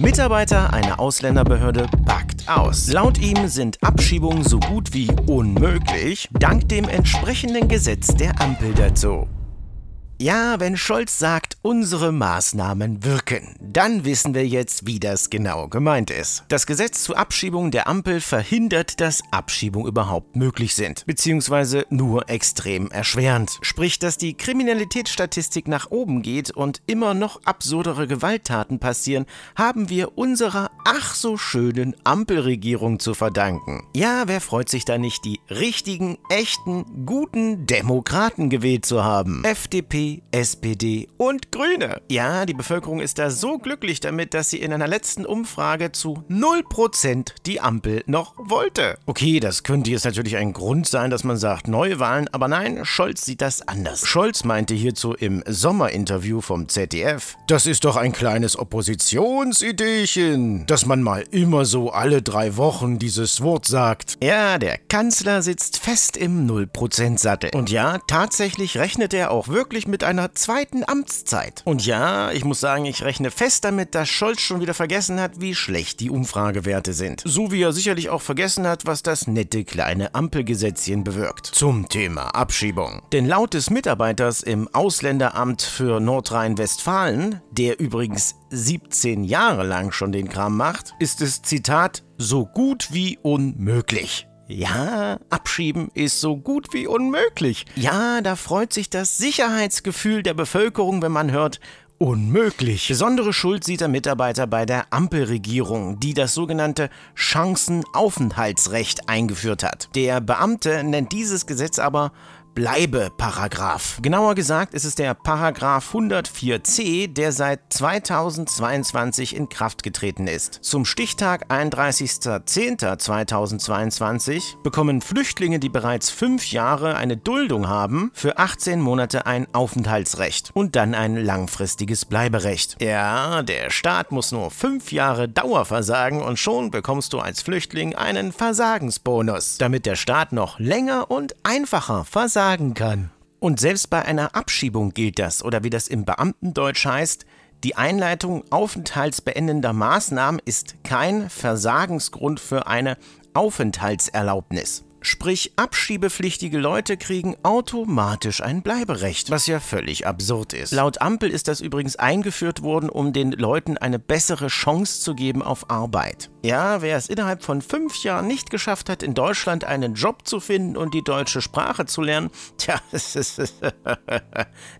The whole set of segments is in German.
Mitarbeiter einer Ausländerbehörde backt aus. Laut ihm sind Abschiebungen so gut wie unmöglich, dank dem entsprechenden Gesetz der Ampel dazu. Ja, wenn Scholz sagt, unsere Maßnahmen wirken, dann wissen wir jetzt, wie das genau gemeint ist. Das Gesetz zur Abschiebung der Ampel verhindert, dass Abschiebungen überhaupt möglich sind, beziehungsweise nur extrem erschwerend. Sprich, dass die Kriminalitätsstatistik nach oben geht und immer noch absurdere Gewalttaten passieren, haben wir unserer ach so schönen Ampelregierung zu verdanken. Ja, wer freut sich da nicht, die richtigen, echten, guten Demokraten gewählt zu haben? FDP, SPD und Grüne. Ja, die Bevölkerung ist da so glücklich damit, dass sie in einer letzten Umfrage zu 0% die Ampel noch wollte. Okay, das könnte jetzt natürlich ein Grund sein, dass man sagt Neuwahlen, aber nein, Scholz sieht das anders. Scholz meinte hierzu im Sommerinterview vom ZDF, das ist doch ein kleines Oppositionsideechen, dass man mal immer so alle drei Wochen dieses Wort sagt. Ja, der Kanzler sitzt fest im 0%-Sattel. Und ja, tatsächlich rechnet er auch wirklich mit mit einer zweiten Amtszeit. Und ja, ich muss sagen, ich rechne fest damit, dass Scholz schon wieder vergessen hat, wie schlecht die Umfragewerte sind. So wie er sicherlich auch vergessen hat, was das nette kleine Ampelgesetzchen bewirkt. Zum Thema Abschiebung. Denn laut des Mitarbeiters im Ausländeramt für Nordrhein-Westfalen, der übrigens 17 Jahre lang schon den Kram macht, ist es, Zitat, so gut wie unmöglich. Ja, abschieben ist so gut wie unmöglich. Ja, da freut sich das Sicherheitsgefühl der Bevölkerung, wenn man hört, unmöglich. Besondere Schuld sieht der Mitarbeiter bei der Ampelregierung, die das sogenannte Chancenaufenthaltsrecht eingeführt hat. Der Beamte nennt dieses Gesetz aber Bleibe-Paragraph. Genauer gesagt ist es der Paragraph 104c, der seit 2022 in Kraft getreten ist. Zum Stichtag 31.10.2022 bekommen Flüchtlinge, die bereits fünf Jahre eine Duldung haben, für 18 Monate ein Aufenthaltsrecht und dann ein langfristiges Bleiberecht. Ja, der Staat muss nur fünf Jahre Dauer versagen und schon bekommst du als Flüchtling einen Versagensbonus, damit der Staat noch länger und einfacher versagt sagen kann. Und selbst bei einer Abschiebung gilt das, oder wie das im Beamtendeutsch heißt, die Einleitung aufenthaltsbeendender Maßnahmen ist kein Versagensgrund für eine Aufenthaltserlaubnis. Sprich, abschiebepflichtige Leute kriegen automatisch ein Bleiberecht, was ja völlig absurd ist. Laut Ampel ist das übrigens eingeführt worden, um den Leuten eine bessere Chance zu geben auf Arbeit. Ja, wer es innerhalb von fünf Jahren nicht geschafft hat, in Deutschland einen Job zu finden und die deutsche Sprache zu lernen, tja,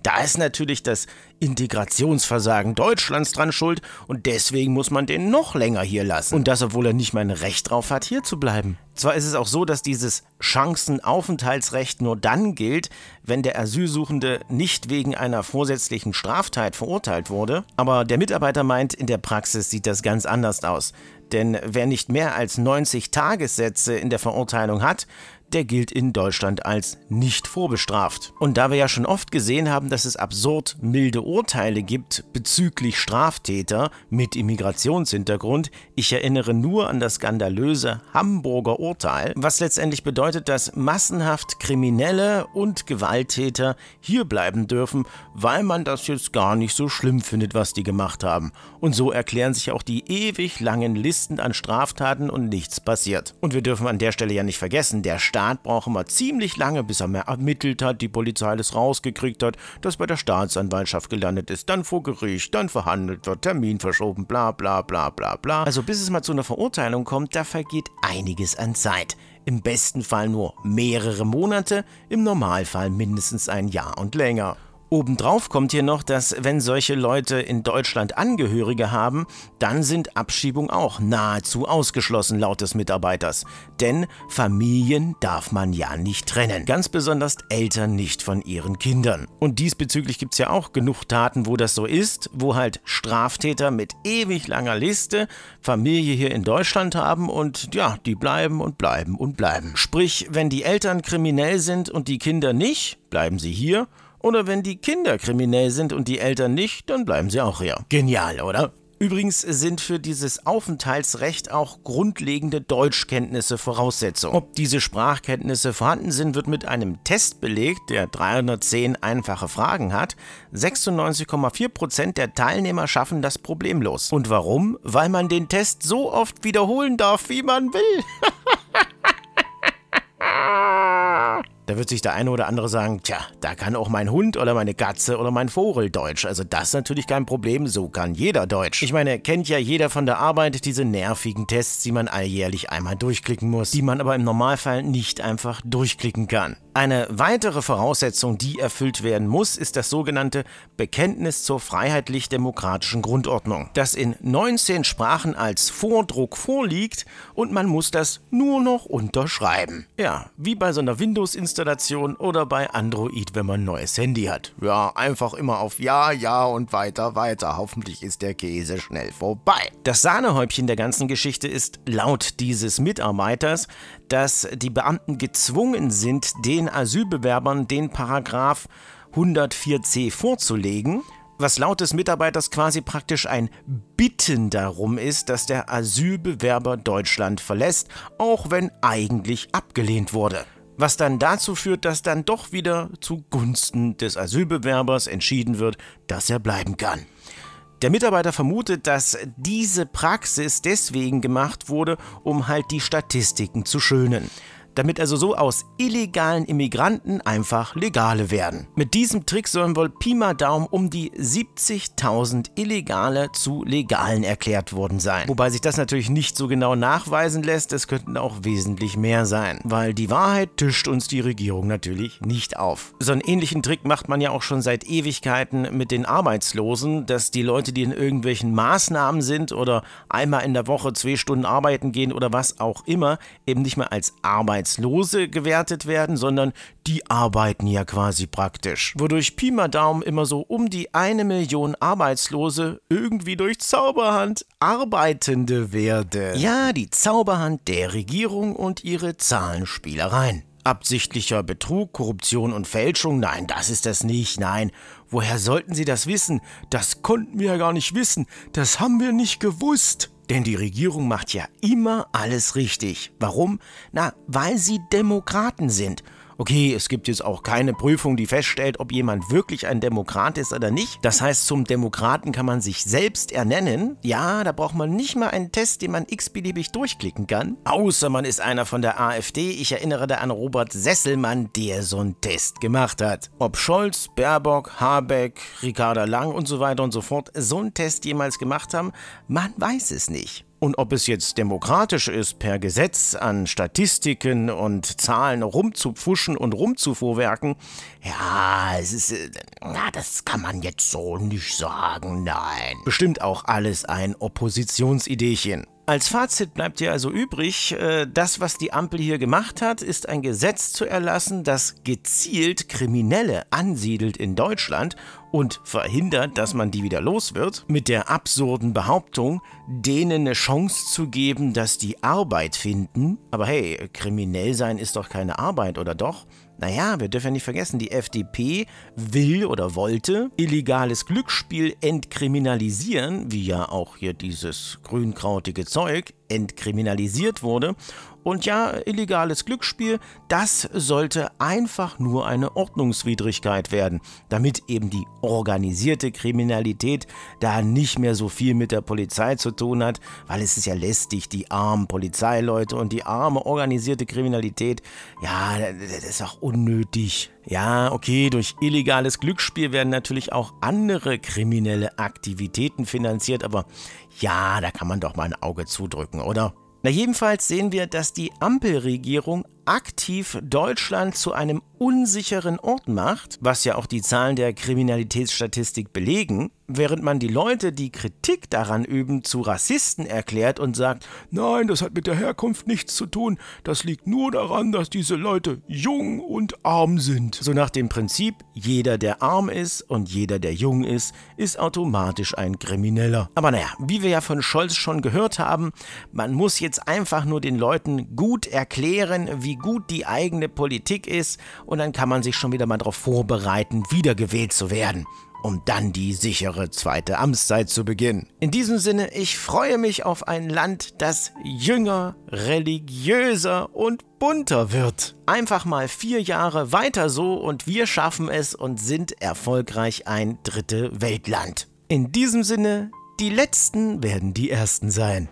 da ist natürlich das Integrationsversagen Deutschlands dran schuld und deswegen muss man den noch länger hier lassen. Und das, obwohl er nicht mal ein Recht drauf hat, hier zu bleiben. Zwar ist es auch so, dass dieses Chancenaufenthaltsrecht nur dann gilt, wenn der Asylsuchende nicht wegen einer vorsätzlichen Straftat verurteilt wurde, aber der Mitarbeiter meint, in der Praxis sieht das ganz anders aus. Denn wer nicht mehr als 90 Tagessätze in der Verurteilung hat, der gilt in Deutschland als nicht vorbestraft. Und da wir ja schon oft gesehen haben, dass es absurd milde Urteile gibt bezüglich Straftäter mit Immigrationshintergrund, ich erinnere nur an das skandalöse Hamburger Urteil, was letztendlich bedeutet, dass massenhaft Kriminelle und Gewalttäter hier bleiben dürfen, weil man das jetzt gar nicht so schlimm findet, was die gemacht haben. Und so erklären sich auch die ewig langen Listen an Straftaten und nichts passiert. Und wir dürfen an der Stelle ja nicht vergessen, der Staat Staat braucht immer ziemlich lange, bis er mehr ermittelt hat, die Polizei das rausgekriegt hat, das bei der Staatsanwaltschaft gelandet ist, dann vor Gericht, dann verhandelt wird, Termin verschoben, bla bla bla bla bla. Also bis es mal zu einer Verurteilung kommt, da vergeht einiges an Zeit. Im besten Fall nur mehrere Monate, im Normalfall mindestens ein Jahr und länger. Obendrauf kommt hier noch, dass wenn solche Leute in Deutschland Angehörige haben, dann sind Abschiebungen auch nahezu ausgeschlossen laut des Mitarbeiters. Denn Familien darf man ja nicht trennen. Ganz besonders Eltern nicht von ihren Kindern. Und diesbezüglich gibt es ja auch genug Taten, wo das so ist, wo halt Straftäter mit ewig langer Liste Familie hier in Deutschland haben und ja, die bleiben und bleiben und bleiben. Sprich, wenn die Eltern kriminell sind und die Kinder nicht, bleiben sie hier oder wenn die Kinder kriminell sind und die Eltern nicht, dann bleiben sie auch hier. Genial, oder? Übrigens sind für dieses Aufenthaltsrecht auch grundlegende Deutschkenntnisse Voraussetzung. Ob diese Sprachkenntnisse vorhanden sind, wird mit einem Test belegt, der 310 einfache Fragen hat. 96,4% der Teilnehmer schaffen das problemlos. Und warum? Weil man den Test so oft wiederholen darf, wie man will. wird sich der eine oder andere sagen, tja, da kann auch mein Hund oder meine Katze oder mein Vogel Deutsch. Also das ist natürlich kein Problem, so kann jeder Deutsch. Ich meine, kennt ja jeder von der Arbeit diese nervigen Tests, die man alljährlich einmal durchklicken muss, die man aber im Normalfall nicht einfach durchklicken kann. Eine weitere Voraussetzung, die erfüllt werden muss, ist das sogenannte Bekenntnis zur freiheitlich-demokratischen Grundordnung, das in 19 Sprachen als Vordruck vorliegt und man muss das nur noch unterschreiben. Ja, wie bei so einer Windows-Installation Installation oder bei Android, wenn man ein neues Handy hat. Ja, einfach immer auf Ja, Ja und weiter, weiter. Hoffentlich ist der Käse schnell vorbei. Das Sahnehäubchen der ganzen Geschichte ist laut dieses Mitarbeiters, dass die Beamten gezwungen sind, den Asylbewerbern den Paragraph 104c vorzulegen was laut des Mitarbeiters quasi praktisch ein Bitten darum ist, dass der Asylbewerber Deutschland verlässt, auch wenn eigentlich abgelehnt wurde was dann dazu führt, dass dann doch wieder zugunsten des Asylbewerbers entschieden wird, dass er bleiben kann. Der Mitarbeiter vermutet, dass diese Praxis deswegen gemacht wurde, um halt die Statistiken zu schönen damit also so aus illegalen Immigranten einfach legale werden. Mit diesem Trick sollen wohl Pi mal Daumen um die 70.000 Illegale zu Legalen erklärt worden sein. Wobei sich das natürlich nicht so genau nachweisen lässt, es könnten auch wesentlich mehr sein, weil die Wahrheit tischt uns die Regierung natürlich nicht auf. So einen ähnlichen Trick macht man ja auch schon seit Ewigkeiten mit den Arbeitslosen, dass die Leute, die in irgendwelchen Maßnahmen sind oder einmal in der Woche zwei Stunden arbeiten gehen oder was auch immer, eben nicht mehr als Arbeit Arbeitslose gewertet werden, sondern die arbeiten ja quasi praktisch. Wodurch Pi mal Daumen immer so um die eine Million Arbeitslose irgendwie durch Zauberhand Arbeitende werden. Ja, die Zauberhand der Regierung und ihre Zahlenspielereien. Absichtlicher Betrug, Korruption und Fälschung? Nein, das ist das nicht. Nein, woher sollten Sie das wissen? Das konnten wir ja gar nicht wissen. Das haben wir nicht gewusst. Denn die Regierung macht ja immer alles richtig. Warum? Na, weil sie Demokraten sind okay, es gibt jetzt auch keine Prüfung, die feststellt, ob jemand wirklich ein Demokrat ist oder nicht. Das heißt, zum Demokraten kann man sich selbst ernennen. Ja, da braucht man nicht mal einen Test, den man x-beliebig durchklicken kann. Außer man ist einer von der AfD. Ich erinnere da an Robert Sesselmann, der so einen Test gemacht hat. Ob Scholz, Baerbock, Habeck, Ricarda Lang und so weiter und so fort so einen Test jemals gemacht haben, man weiß es nicht. Und ob es jetzt demokratisch ist, per Gesetz an Statistiken und Zahlen rumzupfuschen und rumzuvorwerken, ja, es ist, äh, na, das kann man jetzt so nicht sagen, nein. Bestimmt auch alles ein Oppositionsideechen. Als Fazit bleibt dir also übrig, äh, das, was die Ampel hier gemacht hat, ist ein Gesetz zu erlassen, das gezielt Kriminelle ansiedelt in Deutschland und verhindert, dass man die wieder los wird, mit der absurden Behauptung, denen eine Chance zu geben, dass die Arbeit finden. Aber hey, kriminell sein ist doch keine Arbeit, oder doch? Naja, wir dürfen ja nicht vergessen, die FDP will oder wollte illegales Glücksspiel entkriminalisieren, wie ja auch hier dieses grünkrautige Zeug entkriminalisiert wurde. Und ja, illegales Glücksspiel, das sollte einfach nur eine Ordnungswidrigkeit werden, damit eben die organisierte Kriminalität da nicht mehr so viel mit der Polizei zu tun hat, weil es ist ja lästig, die armen Polizeileute und die arme organisierte Kriminalität, ja, das ist auch unnötig. Ja, okay, durch illegales Glücksspiel werden natürlich auch andere kriminelle Aktivitäten finanziert, aber ja, da kann man doch mal ein Auge zudrücken, oder? Na jedenfalls sehen wir, dass die Ampelregierung aktiv Deutschland zu einem unsicheren Ort macht, was ja auch die Zahlen der Kriminalitätsstatistik belegen während man die Leute, die Kritik daran üben, zu Rassisten erklärt und sagt, nein, das hat mit der Herkunft nichts zu tun, das liegt nur daran, dass diese Leute jung und arm sind. So nach dem Prinzip, jeder, der arm ist und jeder, der jung ist, ist automatisch ein Krimineller. Aber naja, wie wir ja von Scholz schon gehört haben, man muss jetzt einfach nur den Leuten gut erklären, wie gut die eigene Politik ist und dann kann man sich schon wieder mal darauf vorbereiten, wiedergewählt zu werden um dann die sichere zweite Amtszeit zu beginnen. In diesem Sinne, ich freue mich auf ein Land, das jünger, religiöser und bunter wird. Einfach mal vier Jahre weiter so und wir schaffen es und sind erfolgreich ein dritte Weltland. In diesem Sinne, die Letzten werden die Ersten sein.